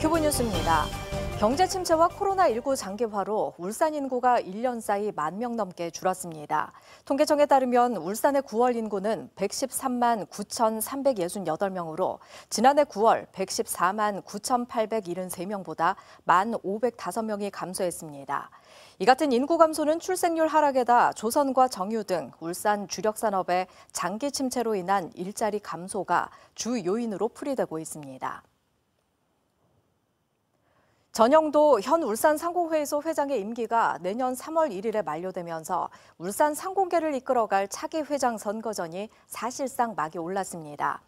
큐브뉴스입니다. 경제 침체와 코로나19 장기화로 울산 인구가 1년 사이 만 명 넘게 줄었습니다. 통계청에 따르면 울산의 9월 인구는 113만 9,368명으로 지난해 9월 114만 9,873명보다 1만 505명이 감소했습니다. 이 같은 인구 감소는 출생률 하락에다 조선과 정유 등 울산 주력 산업의 장기 침체로 인한 일자리 감소가 주 요인으로 풀이되고 있습니다. 전영도 현 울산 상공회의소 회장의 임기가 내년 3월 1일에 만료되면서 울산 상공계를 이끌어갈 차기 회장 선거전이 사실상 막이 올랐습니다.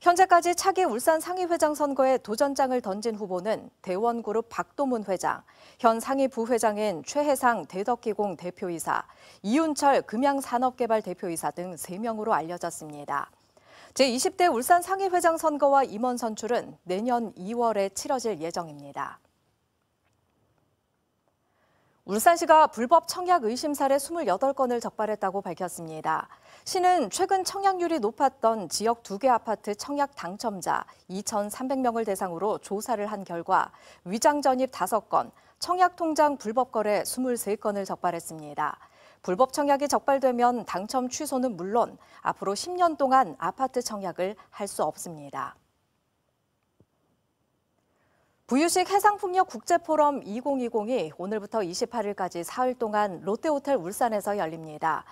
현재까지 차기 울산 상위회장 선거에 도전장을 던진 후보는 대원그룹 박도문 회장, 현 상위부회장인 최혜상 대덕기공 대표이사, 이윤철 금양산업개발 대표이사 등 3명으로 알려졌습니다. 제20대 울산 상위회장 선거와 임원 선출은 내년 2월에 치러질 예정입니다. 울산시가 불법 청약 의심 사례 28건을 적발했다고 밝혔습니다. 시는 최근 청약률이 높았던 지역 두 개 아파트 청약 당첨자 2,300명을 대상으로 조사를 한 결과 위장 전입 5건, 청약 통장 불법 거래 23건을 적발했습니다. 불법 청약이 적발되면 당첨 취소는 물론 앞으로 10년 동안 아파트 청약을 할 수 없습니다. 부유식 해상풍력 국제포럼 2020이 오늘부터 28일까지 사흘 동안 롯데호텔 울산에서 열립니다.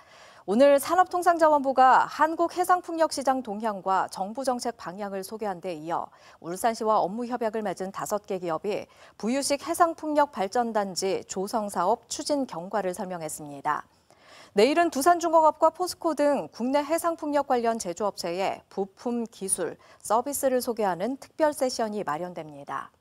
오늘 산업통상자원부가 한국 해상풍력시장 동향과 정부 정책 방향을 소개한 데 이어 울산시와 업무 협약을 맺은 5개 기업이 부유식 해상풍력 발전단지 조성사업 추진 경과를 설명했습니다. 내일은 두산중공업과 포스코 등 국내 해상풍력 관련 제조업체의 부품, 기술, 서비스를 소개하는 특별 세션이 마련됩니다.